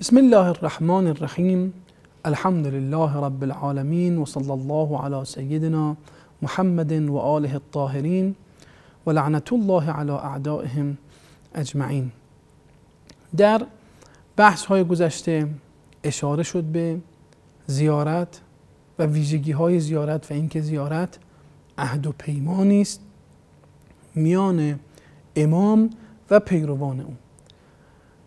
بسم الله الرحمن الرحیم الحمد لله رب العالمین و صلی الله علی سیدنا محمد و آله الطاهرین و لعنت الله علی اعدائهم اجمعین در بحث های گذشته اشاره شد به زیارت و ویژگی های زیارت و اینکه زیارت عهد و پیمانی است میان امام و پیروان او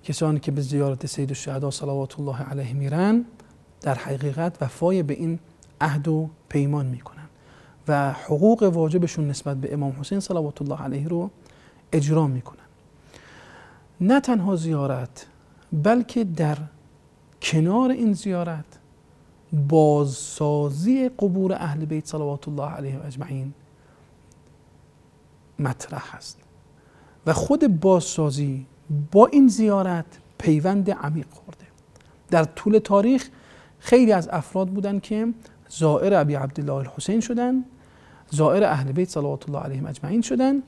کسانی که به زیارت سید الشهدا صلوات الله علیه میرن در حقیقت وفای به این عهد و پیمان میکنن و حقوق واجبشون نسبت به امام حسین صلوات الله علیه رو اجرا میکنن نه تنها زیارت بلکه در کنار این زیارت بازسازی قبور اهل بیت صلوات الله علیه و اجمعین مطرح است و خود بازسازی با این زیارت پیوند عمیق خورده در طول تاریخ خیلی از افراد بودن که زائر ابی عبدالله الحسین شدن زائر اهل بیت صلوات الله علیهم اجمعین شدن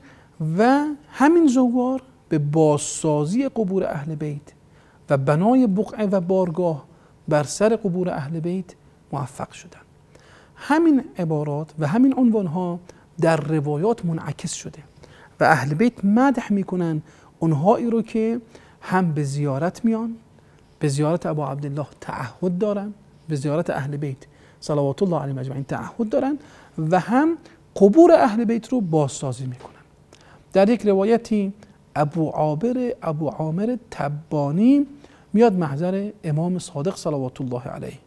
و همین زوار به بازسازی قبور اهل بیت و بنای بقعه و بارگاه بر سر قبور اهل بیت موفق شدن همین عبارات و همین عنوانها در روایات منعکس شده و اهل بیت مدح میکنن اونهایی رو که هم به زیارت میان به زیارت ابا عبدالله تعهد دارن به زیارت اهل بیت صلوات الله و اجمعین تعهد دارن و هم قبور اهل بیت رو بازسازی میکنن در یک روایتی ابو عابر ابو عامر تبانی میاد محضر امام صادق صلوات الله علیه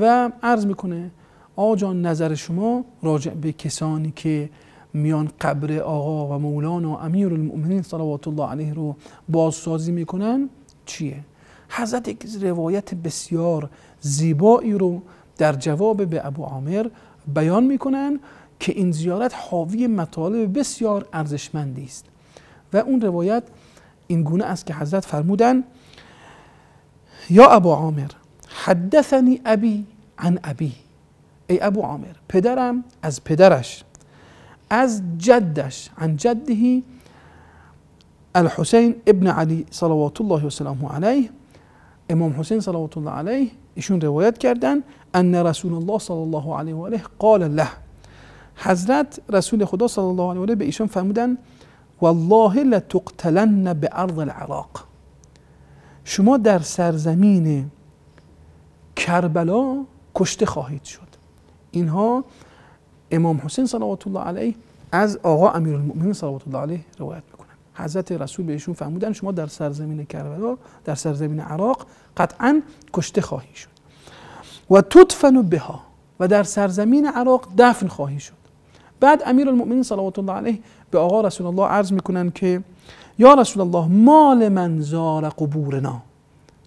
و عرض میکنه آجان نظر شما راجع به کسانی که میان قبر آقا و مولانا و امیر المؤمنین صلوات الله علیه رو بازسازی میکنن چیه؟ حضرت یک روایت بسیار زیبایی رو در جواب به ابو عامر بیان میکنن که این زیارت حاوی مطالب بسیار ارزشمندی است و اون روایت این گونه است که حضرت فرمودن یا ابو عامر حدثنی ابی عن ابی ای ابو عامر پدرم از پدرش از جدش عن جده الحسین ابن علی صلوات الله و سلامه علیه امام حسین صلوات الله علیه ایشون روایت کردن ان رسول الله صلی الله علیه و آله قال له حضرت رسول خدا صلی الله علیه و آله به ایشان فرمودن والله لا به ارض العراق شما در سرزمین کربلا کشته خواهید شد اینها امام حسین صلوات الله علیه از آقا امیرالمؤمنین صلوات الله علیه روایت میکنن حضرت رسول بهشون فرمودن شما در سرزمین کربلا در سرزمین عراق قطعا کشته خواهی شد و تدفن بها و در سرزمین عراق دفن خواهی شد بعد امیرالمؤمنین صلوات الله علیه به آقا رسول الله عرض میکنن که یا رسول الله مال من زار قبورنا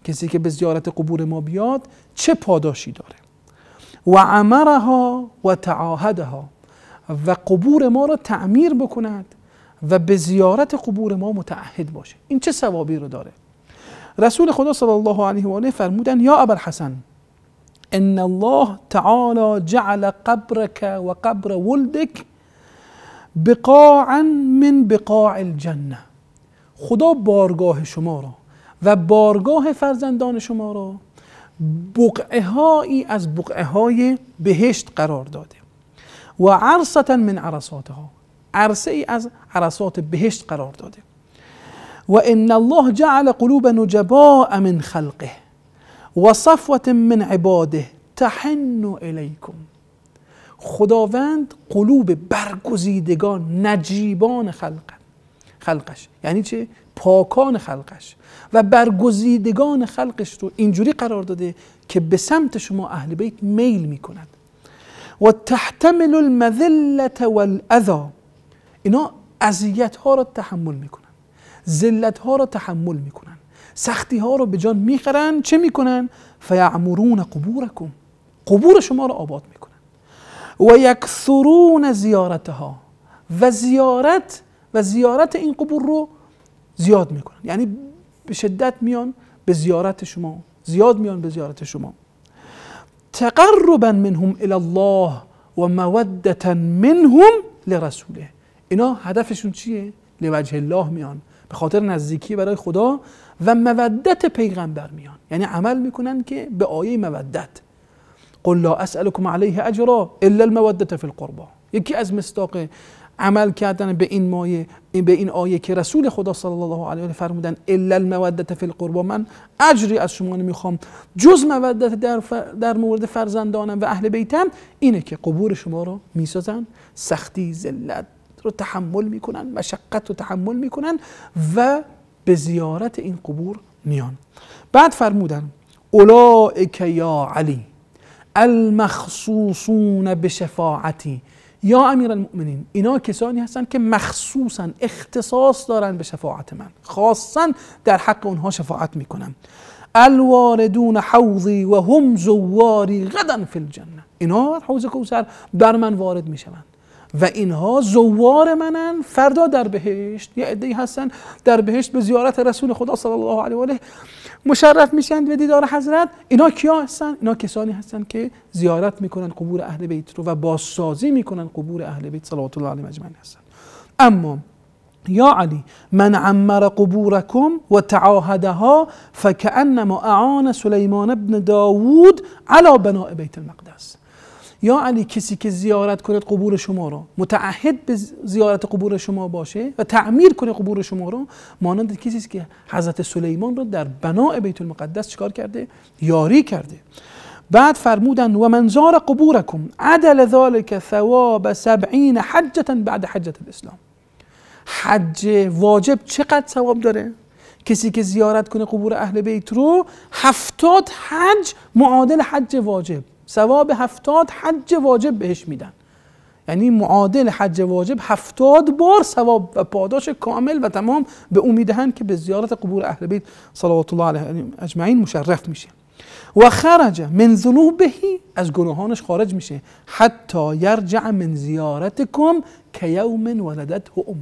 کسی که به زیارت قبور ما بیاد چه پاداشی داره وعمرها و تعاهدها و قبور ما را تعمیر بکند و به زیارت قبور ما متعهد باشه این چه ثوابی رو داره رسول خدا صلی الله علیه و آله فرمودن یا حسن ان الله تعالی جعل قبرك و قبر ولدك بقاعا من بقاع الجنه خدا بارگاه شما را و بارگاه فرزندان شما را بقعه از بقعه های بهشت قرار داده و عرصتا من عرصاتها عرصه ای از عرصات بهشت قرار داده و ان الله جعل قلوب نجباء من خلقه و صفوت من عباده تحن الیکم خداوند قلوب برگزیدگان نجیبان خلق خلقش یعنی چه پاکان خلقش و برگزیدگان خلقش رو اینجوری قرار داده که به سمت شما اهل بیت میل میکنند و تحتمل المذلت والاذا اینا اذیت ها را تحمل میکنن ذلت ها را تحمل میکنن سختی ها را به جان میخرند چه میکنن فیعمرون قبورکم قبور شما را آباد میکنن و یکثرون زیارتها و زیارت و زیارت این قبور رو زیاد میکنن یعنی به شدت میان به زیارت شما زیاد میان به زیارت شما تقربا منهم الى الله و مودتا منهم لرسوله اینا هدفشون چیه لوجه الله میان به خاطر نزدیکی برای خدا و مودت پیغمبر میان یعنی عمل میکنن که به آیه مودت قل لا اسألكم عليه اجرا الا المودت في القربا یکی از مستاقه عمل کردن به این مایه به این آیه که رسول خدا صلی الله علیه و فرمودن الا المودت فی القربا من اجری از شما نمیخوام جز مودت در, در مورد فرزندانم و اهل بیتم اینه که قبور شما رو میسازن سختی ذلت رو تحمل میکنن مشقت رو تحمل میکنن و به زیارت این قبور میان بعد فرمودن اولئک یا علی المخصوصون به یا امیر المؤمنین اینا کسانی هستند که مخصوصا اختصاص دارن به شفاعت من خاصا در حق اونها شفاعت میکنم الواردون حوضی و هم زواری غدا فی الجنه اینا حوض کوسر بر من وارد میشوند و اینها زوار منن فردا در بهشت یه عده‌ای هستن در بهشت به زیارت رسول خدا صلی الله علیه و آله مشرف میشن به دیدار حضرت اینا کیا هستن اینا کسانی هستن که زیارت میکنن قبور اهل بیت رو و بازسازی میکنن قبور اهل بیت صلوات الله علیه اجمعین هستن اما یا علی من عمر قبورکم و تعاهدها فکأنما اعان سلیمان ابن داوود علی بناء بیت المقدس یا علی کسی که زیارت کند قبور شما را متعهد به زیارت قبور شما باشه و تعمیر کنه قبور شما را مانند کسی است که حضرت سلیمان را در بناع بیت المقدس چکار کرده یاری کرده بعد فرمودند و من زار قبورکم عدل ذلک ثواب سبعین حجتا بعد حجت الاسلام حج واجب چقدر ثواب داره کسی که زیارت کنه قبور اهل بیت رو هفتاد حج معادل حج واجب ثواب هفتاد حج واجب بهش میدن یعنی معادل حج واجب هفتاد بار ثواب و پاداش کامل و تمام به او میدهن که به زیارت قبور اهل بیت صلوات الله علیه اجمعین مشرف میشه و خرج من ذنوبهی از گناهانش خارج میشه حتی یرجع من زیارتکم که یوم ولدته امه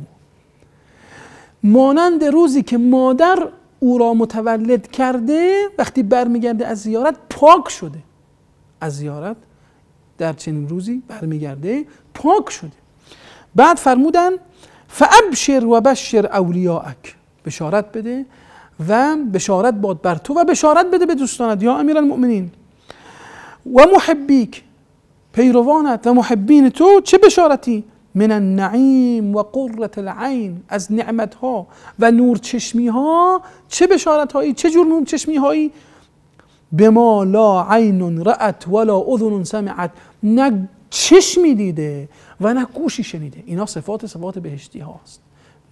مانند روزی که مادر او را متولد کرده وقتی برمیگرده از زیارت پاک شده از زیارت در چنین روزی برمیگرده پاک شده بعد فرمودن فابشر و بشر اولیاءک بشارت بده و بشارت باد بر تو و بشارت بده به دوستانت یا امیر المؤمنین و محبیک پیروانت و محبین تو چه بشارتی من النعیم و قررت العین از نعمت ها و نور چشمی ها چه بشارت هایی چه جور نور چشمی هایی به ما لا عین رأت ولا اذن سمعت نه چشمی دیده و نه گوشی شنیده اینا صفات صفات بهشتی هاست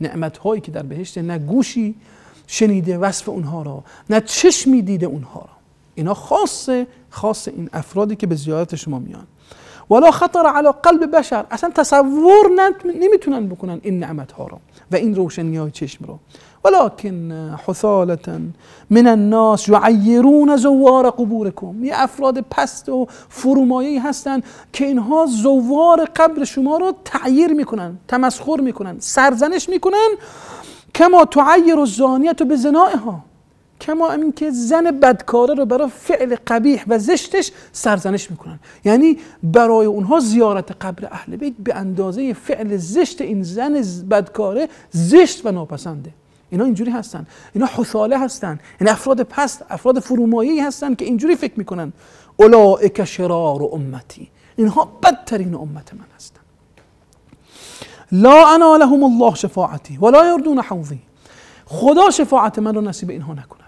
نعمت هایی که در بهشت نه گوشی شنیده وصف اونها را نه چشمی دیده اونها را اینا خاص خاص این افرادی که به زیارت شما میان ولا خطر علی قلب بشر اصلا تصور نمیتونن بکنن این نعمت ها را و این روشنی های چشم رو. ولكن حثالة من الناس یعیرون زوار قبورکم یه افراد پست و فرومایی هستند که اینها زوار قبر شما را تعییر میکنن تمسخر میکنن سرزنش میکنن کما تعیر الزانیت به زنائها کما اینکه زن بدکاره رو برای فعل قبیح و زشتش سرزنش میکنن یعنی برای اونها زیارت قبر اهل بیت به اندازه فعل زشت این زن بدکاره زشت و ناپسنده اینا اینجوری هستن اینا حساله هستن این یعنی افراد پست افراد فرومایی هستن که اینجوری فکر میکنن اولائک شرار امتی اینها بدترین امت من هستن لا انا لهم الله شفاعتی ولا یردون حوضی خدا شفاعت من را نصیب اینها نکند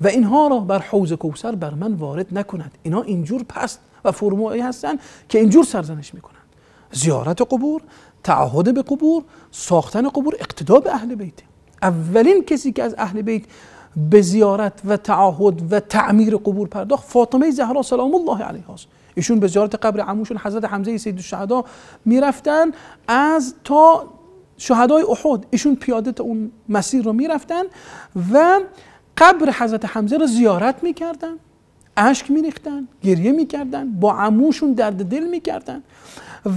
و اینها را بر حوز کوسر بر من وارد نکند اینا اینجور پست و فرمایی هستند که اینجور سرزنش میکنند زیارت قبور تعهد به قبور ساختن قبور اقتدا به اهل بیت اولین کسی که از اهل بیت به زیارت و تعهد و تعمیر قبور پرداخت فاطمه زهرا سلام الله علیها است ایشون به زیارت قبر عموشون حضرت حمزه سید الشهدا میرفتن از تا شهدای احد ایشون پیاده تا اون مسیر رو میرفتن و قبر حضرت حمزه رو زیارت میکردن اشک میریختن گریه میکردن با عموشون درد دل میکردن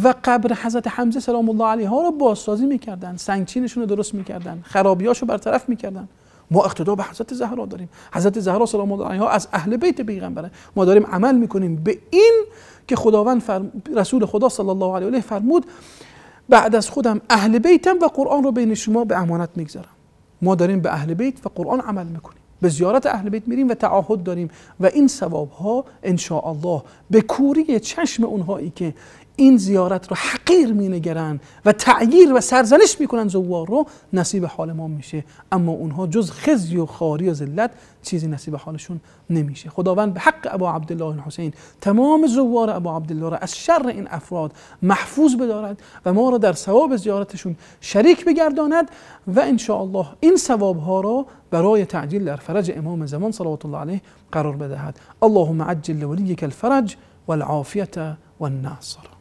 و قبر حضرت حمزه سلام الله علیه ها رو بازسازی میکردن سنگچینشون رو درست میکردن خرابیاشو برطرف میکردن ما اقتدا به حضرت زهرا داریم حضرت زهرا سلام الله علیها از اهل بیت پیغمبره ما داریم عمل میکنیم به این که خداوند رسول خدا صلی الله علیه و فرمود بعد از خودم اهل بیتم و قرآن رو بین شما به امانت میگذارم ما داریم به اهل بیت و قرآن عمل میکنیم به زیارت اهل بیت میریم و تعهد داریم و این ثواب ها ان الله به کوری چشم اونهایی که این زیارت رو حقیر نگرن و تعییر و سرزنش میکنن زوار رو نصیب حال ما میشه اما اونها جز خزی و خاری و ذلت چیزی نصیب حالشون نمیشه خداوند به حق ابو عبدالله حسین تمام زوار ابو عبدالله را از شر این افراد محفوظ بدارد و ما را در ثواب زیارتشون شریک بگرداند و ان الله این ثواب ها را برای تعجیل در فرج امام زمان صلوات الله علیه قرار بدهد اللهم عجل لولیک الفرج والعافیه والناصر